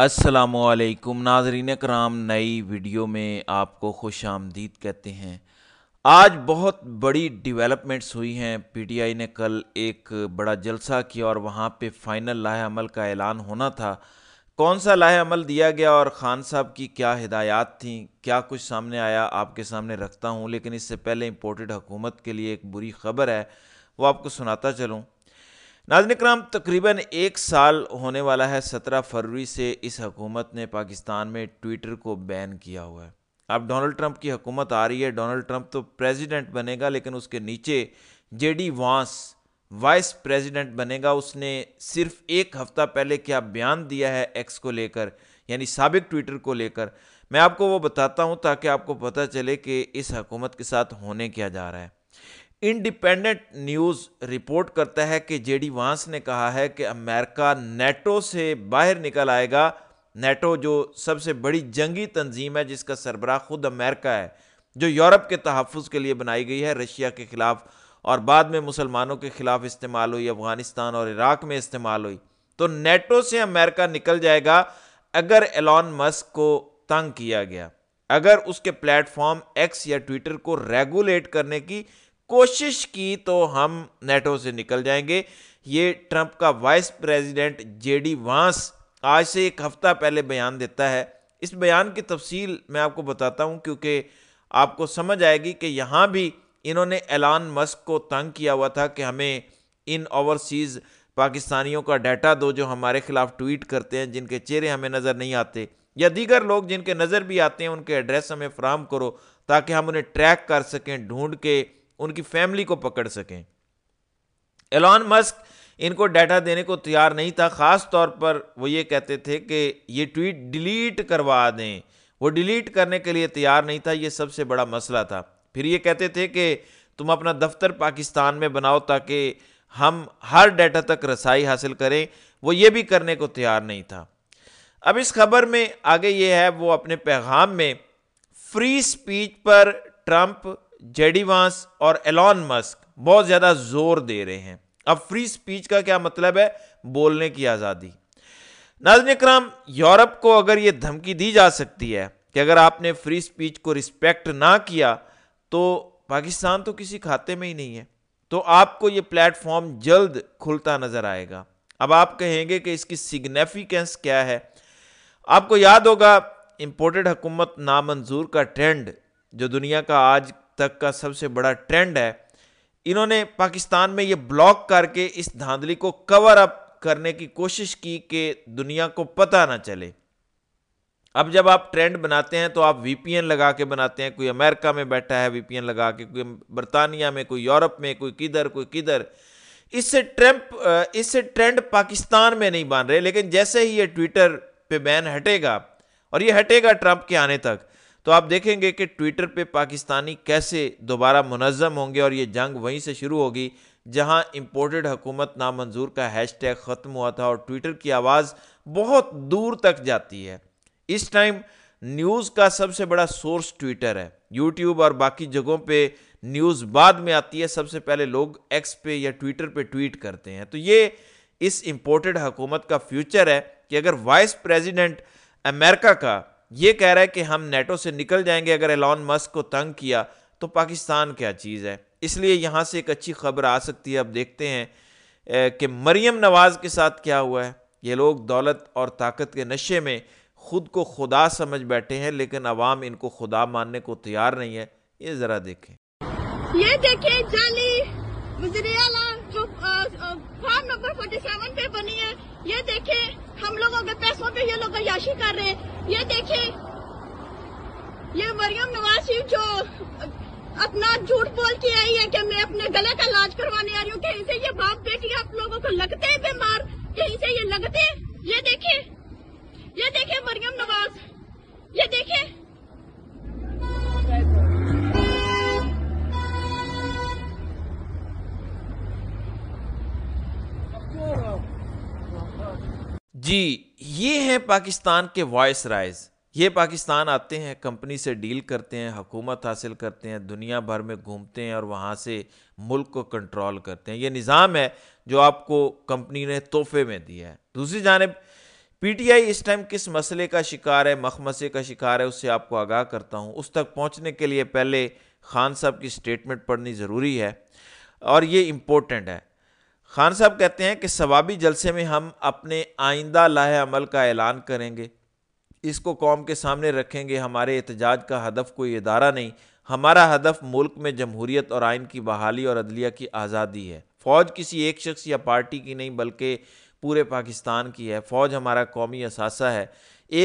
असलकुम नाजरीन कराम नई वीडियो में आपको खुश आमदीद कहते हैं आज बहुत बड़ी डेवलपमेंट्स हुई हैं पीटीआई ने कल एक बड़ा जलसा किया और वहाँ पे फ़ाइनल लाह अमल का ऐलान होना था कौन सा लाह अमल दिया गया और ख़ान साहब की क्या हिदायत थी क्या कुछ सामने आया आपके सामने रखता हूँ लेकिन इससे पहले इम्पोर्टेड हुकूमत के लिए एक बुरी खबर है वो आपको सुनाता चलूँ नाजन कराम तकरीबन एक साल होने वाला है सत्रह फरवरी से इस हकूमत ने पाकिस्तान में ट्विटर को बैन किया हुआ है अब डोनाल्ड ट्रंप की हकूमत आ रही है डोनाल्ड ट्रंप तो प्रेसिडेंट बनेगा लेकिन उसके नीचे जेडी वांस वाइस प्रेसिडेंट बनेगा उसने सिर्फ एक हफ्ता पहले क्या बयान दिया है एक्स को लेकर यानी सबक ट्विटर को लेकर मैं आपको वो बताता हूँ ताकि आपको पता चले कि इस हकूमत के साथ होने क्या जा रहा है इंडिपेंडेंट न्यूज़ रिपोर्ट करता है कि जेडी वांस ने कहा है कि अमेरिका नेटो से बाहर निकल आएगा नेटो जो सबसे बड़ी जंगी तंजीम है जिसका सरबराह खुद अमेरिका है जो यूरोप के तहफ़ के लिए बनाई गई है रशिया के ख़िलाफ़ और बाद में मुसलमानों के ख़िलाफ़ इस्तेमाल हुई अफ़गानिस्तान और इराक़ में इस्तेमाल हुई तो नेटो से अमेरिका निकल जाएगा अगर एलॉन मस्क को तंग किया गया अगर उसके प्लेटफॉर्म एक्स या ट्विटर को रेगुलेट करने की कोशिश की तो हम नेटो से निकल जाएंगे ये ट्रंप का वाइस प्रेसिडेंट जेडी वांस आज से एक हफ्ता पहले बयान देता है इस बयान की तफसील मैं आपको बताता हूँ क्योंकि आपको समझ आएगी कि यहाँ भी इन्होंने एलान मस्क को तंग किया हुआ था कि हमें इन ओवरसीज़ पाकिस्तानियों का डाटा दो जो हमारे खिलाफ ट्वीट करते हैं जिनके चेहरे हमें नज़र नहीं आते या दीगर लोग जिनके नज़र भी आते हैं उनके एड्रेस हमें फ्राहम करो ताकि हम उन्हें ट्रैक कर सकें ढूंढ के उनकी फैमिली को पकड़ सकें एलॉन मस्क इनको डाटा देने को तैयार नहीं था ख़ास तौर पर वो ये कहते थे कि ये ट्वीट डिलीट करवा दें वो डिलीट करने के लिए तैयार नहीं था ये सबसे बड़ा मसला था फिर ये कहते थे कि तुम अपना दफ्तर पाकिस्तान में बनाओ ताकि हम हर डाटा तक रसाई हासिल करें वो ये भी करने को तैयार नहीं था अब इस खबर में आगे ये है वो अपने पैगाम में फ्री स्पीच पर ट्रंप जेडी वांस और एलॉन मस्क बहुत ज़्यादा जोर दे रहे हैं अब फ्री स्पीच का क्या मतलब है बोलने की आज़ादी नाजन कराम यूरोप को अगर ये धमकी दी जा सकती है कि अगर आपने फ्री स्पीच को रिस्पेक्ट ना किया तो पाकिस्तान तो किसी खाते में ही नहीं है तो आपको ये प्लेटफॉर्म जल्द खुलता नज़र आएगा अब आप कहेंगे कि इसकी सिग्निफिकेंस क्या है आपको याद होगा इंपोर्टेड हुकूमत नामंजूर का ट्रेंड जो दुनिया का आज तक का सबसे बड़ा ट्रेंड है इन्होंने पाकिस्तान में ये ब्लॉक करके इस धांधली को कवर अप करने की कोशिश की कि दुनिया को पता ना चले अब जब आप ट्रेंड बनाते हैं तो आप वीपीएन लगा के बनाते हैं कोई अमेरिका में बैठा है वीपीएन लगा के कोई बरतानिया में कोई यूरोप में कोई किधर कोई किधर इससे ट्रम्प इससे ट्रेंड पाकिस्तान में नहीं बन रहे लेकिन जैसे ही ये ट्विटर पे बैन हटेगा और ये हटेगा ट्रंप के आने तक तो आप देखेंगे कि ट्विटर पे पाकिस्तानी कैसे दोबारा मुनज़म होंगे और ये जंग वहीं से शुरू होगी जहां इम्पोर्टेड हुकूमत नामंजूर का हैशटैग ख़त्म हुआ था और ट्विटर की आवाज़ बहुत दूर तक जाती है इस टाइम न्यूज़ का सबसे बड़ा सोर्स ट्विटर है यूट्यूब और बाकी जगहों पे न्यूज़ बाद में आती है सबसे पहले लोग एक्स पे या ट्विटर पे ट्वीट करते हैं तो ये इस इम्पोर्टेड हुकूमत का फ्यूचर है कि अगर वाइस प्रेसिडेंट अमेरिका का ये कह रहा है कि हम नेटो से निकल जाएंगे अगर एलॉन मस्क को तंग किया तो पाकिस्तान क्या चीज़ है इसलिए यहाँ से एक अच्छी खबर आ सकती है अब देखते हैं कि मरियम नवाज़ के साथ क्या हुआ है ये लोग दौलत और ताकत के नशे में खुद को खुदा समझ बैठे हैं लेकिन अवाम इनको खुदा मानने को तैयार नहीं है ये ज़रा देखें ये देखिए जाली जो फॉर्म नंबर 47 पे बनी है ये देखिए हम लोगों के पैसों पे ये लोग अयाशी कर रहे हैं ये देखिए ये मरियम नवाज जो अपना झूठ बोल के आई है कि मैं अपने गले का इलाज करवाने आ रही हूँ कहीं से ये बाप बेटी आप लोगों को लगते हैं बीमार कहीं से ये लगते हैं ये देखिए ये देखिए मरियम नवाज ये देखिए जी ये हैं पाकिस्तान के वॉइस राइज ये पाकिस्तान आते हैं कंपनी से डील करते हैं हुकूमत हासिल करते हैं दुनिया भर में घूमते हैं और वहाँ से मुल्क को कंट्रोल करते हैं ये निज़ाम है जो आपको कंपनी ने तोहफे में दिया है दूसरी जानब पीटीआई इस टाइम किस मसले का शिकार है मखमसे का शिकार है उससे आपको आगाह करता हूँ उस तक पहुँचने के लिए पहले खान साहब की स्टेटमेंट पढ़नी ज़रूरी है और ये इम्पोर्टेंट है खान साहब कहते हैं कि सवाबी जलसे में हम अपने आइंदा लाह अमल का ऐलान करेंगे इसको कौम के सामने रखेंगे हमारे एहतजाज का हदफ कोई इदारा नहीं हमारा हदफ मुल्क में जमहूरीत और आइन की बहाली और अदलिया की आज़ादी है फ़ौज किसी एक शख्स या पार्टी की नहीं बल्कि पूरे पाकिस्तान की है फ़ौज हमारा कौमी असासा है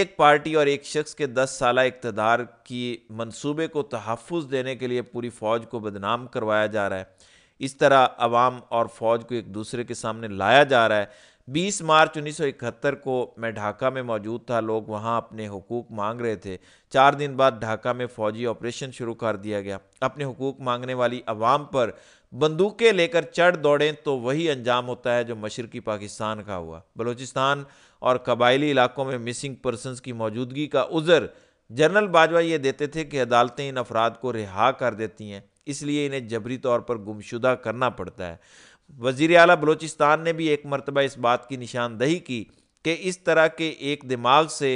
एक पार्टी और एक शख्स के दस साल इकतदार की मनसूबे को तहफ़ देने के लिए पूरी फ़ौज को बदनाम करवाया जा रहा है इस तरह अवाम और फ़ौज को एक दूसरे के सामने लाया जा रहा है 20 मार्च 1971 को मैं ढाका में मौजूद था लोग वहाँ अपने हकूक मांग रहे थे चार दिन बाद ढाका में फ़ौजी ऑपरेशन शुरू कर दिया गया अपने हकूक मांगने वाली अवाम पर बंदूकें लेकर चढ़ दौड़ें तो वही अंजाम होता है जो मशरकी पाकिस्तान का हुआ बलूचिस्तान और कबायली इलाकों में मिसिंग पर्सनस की मौजूदगी का उज़र जनरल बाजवा ये देते थे कि अदालतें इन अफराद को रिहा कर देती हैं इसलिए इन्हें जबरी तौर पर गुमशुदा करना पड़ता है वज़ी अला बलूचिस्तान ने भी एक मरतबा इस बात की निशानदही की कि इस तरह के एक दिमाग से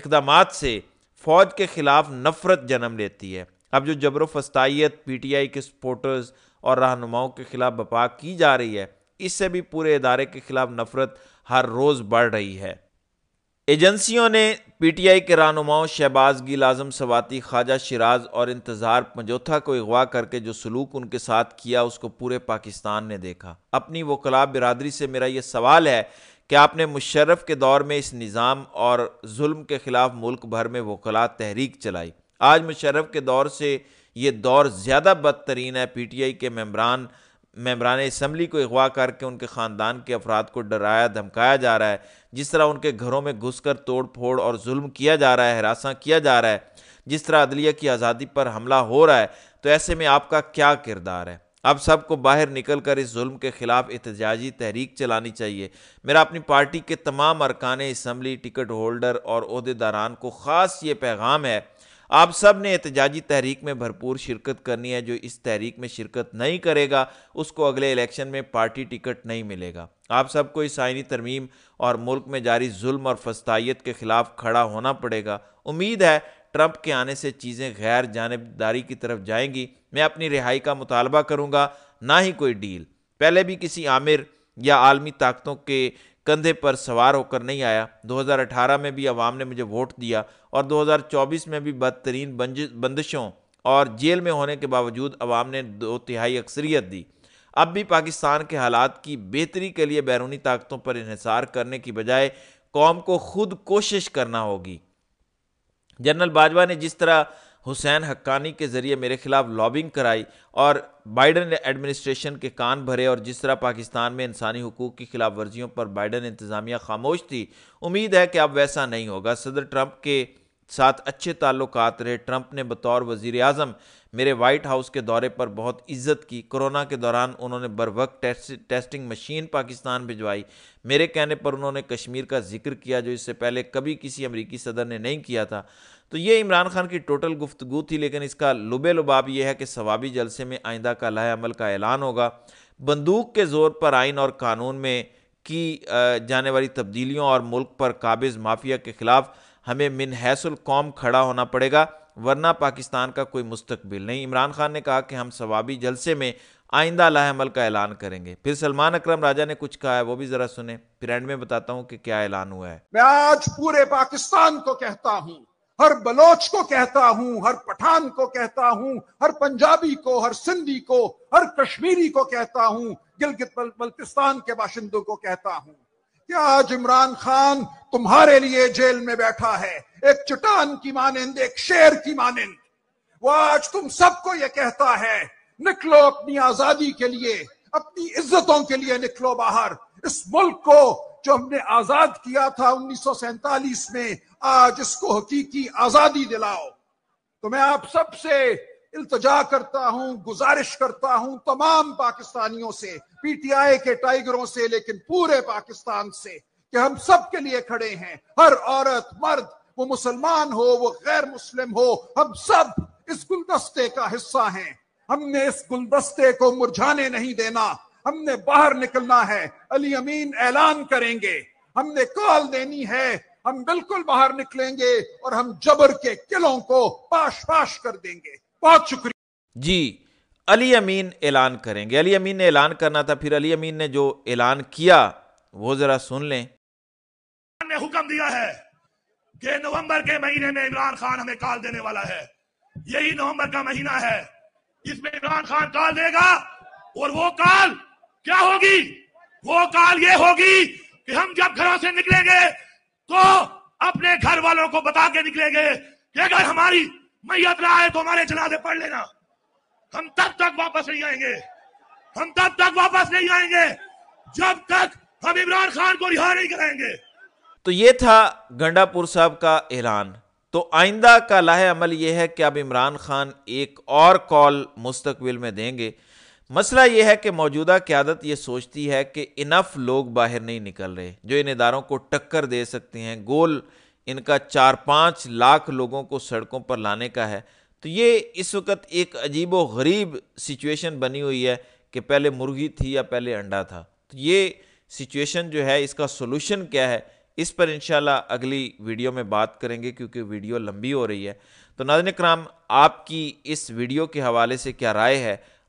इकदाम से फ़ौज के ख़िलाफ़ नफ़रत जन्म लेती है अब जो जबर फस्ताइत पी टी आई के सपोर्टर्स और रहनुमाओं के ख़िलाफ़ बपा की जा रही है इससे भी पूरे इदारे के ख़िलाफ़ नफ़रत हर रोज़ बढ़ रही है एजेंसियों ने पीटीआई के रहनुमाओं शहबाज गिल आजम सवाती ख्वाजा शराज और इंतज़ार पंजोथा को अगवा करके जो सलूक उनके साथ किया उसको पूरे पाकिस्तान ने देखा अपनी वकला बिरादरी से मेरा ये सवाल है कि आपने मुशर्रफ के दौर में इस निज़ाम और जुल्म के ख़िलाफ़ मुल्क भर में वकला तहरीक चलाई आज मुशर्रफ के दौर से ये दौर ज़्यादा बदतरीन है आई के मम्बरान मेम्बरान इसम्बली को अगवा करके उनके ख़ानदान के अफराद को डराया धमकाया जा रहा है जिस तरह उनके घरों में घुस कर तोड़ फोड़ और जुल्म किया जा रहा है हरासा किया जा रहा है जिस तरह अदलिया की आज़ादी पर हमला हो रहा है तो ऐसे में आपका क्या किरदार है अब सबको बाहर निकल कर इस जुल्म के ख़िलाफ़ एहतजाजी तहरीक चलानी चाहिए मेरा अपनी पार्टी के तमाम अरकान इसम्बली टिकट होल्डर और अहदेदारान को ख़ास ये पैगाम है आप सब ने एहतजाजी तहरीक में भरपूर शिरकत करनी है जो इस तहरीक में शिरकत नहीं करेगा उसको अगले इलेक्शन में पार्टी टिकट नहीं मिलेगा आप सबको इस आइनी तरमीम और मुल्क में जारी जुल्म और फस्तायत के खिलाफ खड़ा होना पड़ेगा उम्मीद है ट्रंप के आने से चीज़ें गैर जानबदारी की तरफ जाएंगी मैं अपनी रिहाई का मुतालबा करूँगा ना ही कोई डील पहले भी किसी आमिर या आलमी ताकतों के कंधे पर सवार होकर नहीं आया 2018 में भी अवाम ने मुझे वोट दिया और 2024 में भी बदतरीन बंदिशों और जेल में होने के बावजूद अवाम ने दो तिहाई अक्सरियत दी अब भी पाकिस्तान के हालात की बेहतरी के लिए बैरूनी ताकतों पर इहसार करने की बजाय कौम को खुद कोशिश करना होगी जनरल बाजवा ने जिस तरह हुसैन हक्कानी के ज़रिए मेरे ख़िलाफ़ लॉबिंग कराई और बाइडन एडमिनिस्ट्रेशन के कान भरे और जिस तरह पाकिस्तान में इंसानी हकूक़ की खिलाफ वर्जियों पर बाइडन इंतज़ामिया खामोश थी उम्मीद है कि अब वैसा नहीं होगा सदर ट्रंप के साथ अच्छे ताल्लुक रहे ट्रंप ने बतौर वजीर अजम मेरे वाइट हाउस के दौरे पर बहुत इज्जत की कोरोना के दौरान उन्होंने बर वक्त टेस्टिंग मशीन पाकिस्तान भिजवाई मेरे कहने पर उन्होंने कश्मीर का जिक्र किया जो इससे पहले कभी किसी अमरीकी सदर ने नहीं किया था तो ये इमरान खान की टोटल गुफ्तगु थी लेकिन इसका लुबे लुबाब यह है कि सवाबी जलसे में आइंदा का लाह अमल का ऐलान होगा बंदूक के ज़ोर पर आइन और कानून में की जाने वाली तब्दीलियों और मुल्क पर काबिज़ माफिया के ख़िलाफ़ हमें मिन कौम खड़ा होना पड़ेगा वरना पाकिस्तान का कोई मुस्तबिल नहीं इमरान खान ने कहा कि हम सवाबी जलसे में आइंदा लाहमल का ऐलान करेंगे फिर सलमान अक्रम राजा ने कुछ कहा है वो भी जरा सुने फिर एंड में बताता हूँ कि क्या ऐलान हुआ है मैं आज पूरे पाकिस्तान को कहता हूँ हर बलोच को कहता हूं हर पठान को कहता हूं हर पंजाबी को हर सिंधी को हर कश्मीरी को कहता हूं गिलगित बल्तिस्तान के बाशिंदों को कहता हूं क्या आज इमरान खान तुम्हारे लिए जेल में बैठा है एक चट्टान की मानिंद एक शेर की मानंद वो आज तुम सबको ये कहता है निकलो अपनी आजादी के लिए अपनी इज्जतों के लिए निकलो बाहर इस मुल्क को जो हमने आजाद किया था उन्नीस में आज इसको हकीकी आजादी दिलाओ तो मैं आप सबसे इल्तजा करता हूं गुजारिश करता हूं तमाम पाकिस्तानियों से पीटीआई के टाइगरों से लेकिन पूरे पाकिस्तान से कि हम सब के लिए खड़े हैं हर औरत मर्द वो मुसलमान हो वो गैर मुस्लिम हो हम सब इस गुलदस्ते का हिस्सा हैं हमने इस गुलदस्ते को मुरझाने नहीं देना हमने बाहर निकलना है अली अमीन ऐलान करेंगे हमने कॉल देनी है हम बिल्कुल बाहर निकलेंगे और हम जबर के किलों को पाश पाश कर देंगे बहुत शुक्रिया जी अली अमीन ऐलान करेंगे अली अमीन ने ऐलान करना था फिर अली अमीन ने जो ऐलान किया वो जरा सुन लें ने हुक्म दिया है कि नवंबर के महीने में इमरान खान हमें कॉल देने वाला है यही नवंबर का महीना है इसमें इमरान खान कॉल देगा और वो कॉल क्या होगी वो काल ये होगी कि हम जब घरों से निकलेंगे तो अपने घर वालों को बता के निकलेंगे कि अगर हमारी मैयत ना आए तो हमारे जनाजे पढ़ लेना हम तब तक वापस नहीं आएंगे हम तब तक वापस नहीं आएंगे जब तक हम इमरान खान को रिहा नहीं कराएंगे तो ये था गंडापुर साहब का ऐलान तो आइंदा का लाह अमल यह है कि अब इमरान खान एक और कॉल मुस्तकबिल में देंगे मसला यह है कि मौजूदा क्यादत ये सोचती है कि इनफ लोग बाहर नहीं निकल रहे जो इन इदारों को टक्कर दे सकते हैं गोल इनका चार पाँच लाख लोगों को सड़कों पर लाने का है तो ये इस वक्त एक अजीब व गरीब सिचुएशन बनी हुई है कि पहले मुर्गी थी या पहले अंडा था तो ये सिचुएशन जो है इसका सोलूशन क्या है इस पर इंशाल्लाह अगली वीडियो में बात करेंगे क्योंकि वीडियो लंबी हो रही है तो नाजन कराम आपकी इस वीडियो के हवाले से क्या राय है